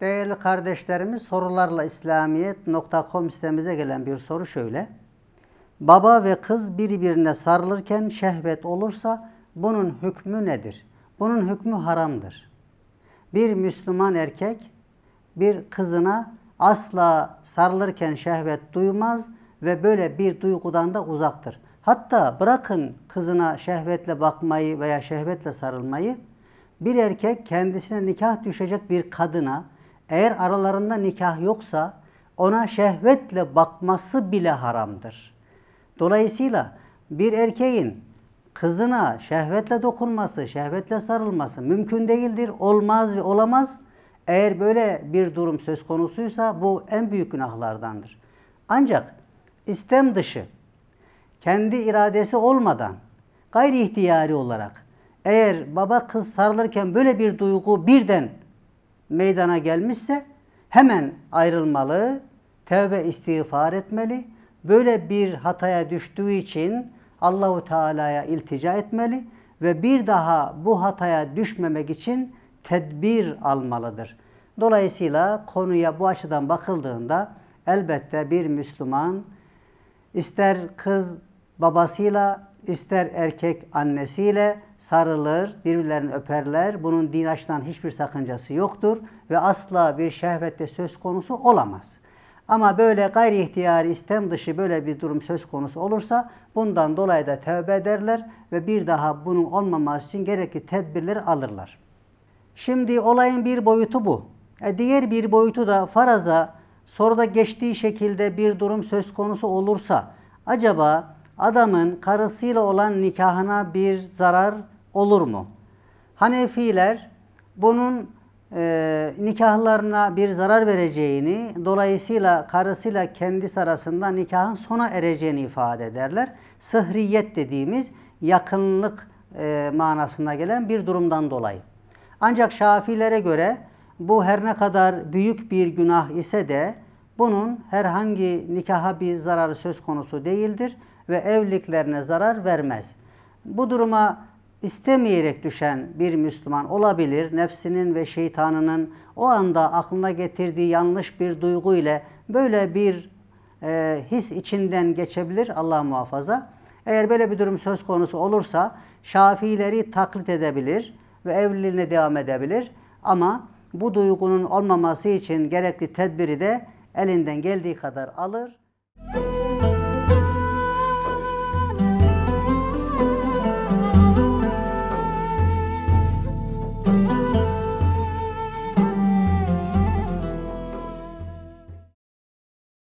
Değerli kardeşlerimiz sorularla İslamiyet.com sitemize gelen bir soru şöyle. Baba ve kız birbirine sarılırken şehvet olursa bunun hükmü nedir? Bunun hükmü haramdır. Bir Müslüman erkek bir kızına asla sarılırken şehvet duymaz ve böyle bir duygudan da uzaktır. Hatta bırakın kızına şehvetle bakmayı veya şehvetle sarılmayı, bir erkek kendisine nikah düşecek bir kadına eğer aralarında nikah yoksa ona şehvetle bakması bile haramdır. Dolayısıyla bir erkeğin kızına şehvetle dokunması, şehvetle sarılması mümkün değildir, olmaz ve olamaz. Eğer böyle bir durum söz konusuysa bu en büyük günahlardandır. Ancak istem dışı, kendi iradesi olmadan, gayri ihtiyari olarak eğer baba kız sarılırken böyle bir duygu birden meydana gelmişse hemen ayrılmalı, tevbe istiğfar etmeli. Böyle bir hataya düştüğü için Allahu Teala'ya iltica etmeli ve bir daha bu hataya düşmemek için tedbir almalıdır. Dolayısıyla konuya bu açıdan bakıldığında elbette bir Müslüman ister kız babasıyla, ister erkek annesiyle, sarılır, birbirlerini öperler. Bunun din açıdan hiçbir sakıncası yoktur ve asla bir şehvette söz konusu olamaz. Ama böyle gayri ihtiyari istem dışı böyle bir durum söz konusu olursa bundan dolayı da tövbe ederler ve bir daha bunun olmaması için gerekli tedbirleri alırlar. Şimdi olayın bir boyutu bu. E diğer bir boyutu da faraza soruda geçtiği şekilde bir durum söz konusu olursa acaba adamın karısıyla olan nikahına bir zarar olur mu? Hanefiler bunun e, nikahlarına bir zarar vereceğini, dolayısıyla karısıyla kendisi arasında nikahın sona ereceğini ifade ederler. Sıhriyet dediğimiz yakınlık e, manasına gelen bir durumdan dolayı. Ancak Şafilere göre bu her ne kadar büyük bir günah ise de bunun herhangi nikaha bir zararı söz konusu değildir ve evliliklerine zarar vermez. Bu duruma istemeyerek düşen bir Müslüman olabilir. Nefsinin ve şeytanının o anda aklına getirdiği yanlış bir duygu ile böyle bir e, his içinden geçebilir Allah muhafaza. Eğer böyle bir durum söz konusu olursa Şafileri taklit edebilir ve evliliğine devam edebilir. Ama bu duygunun olmaması için gerekli tedbiri de elinden geldiği kadar alır.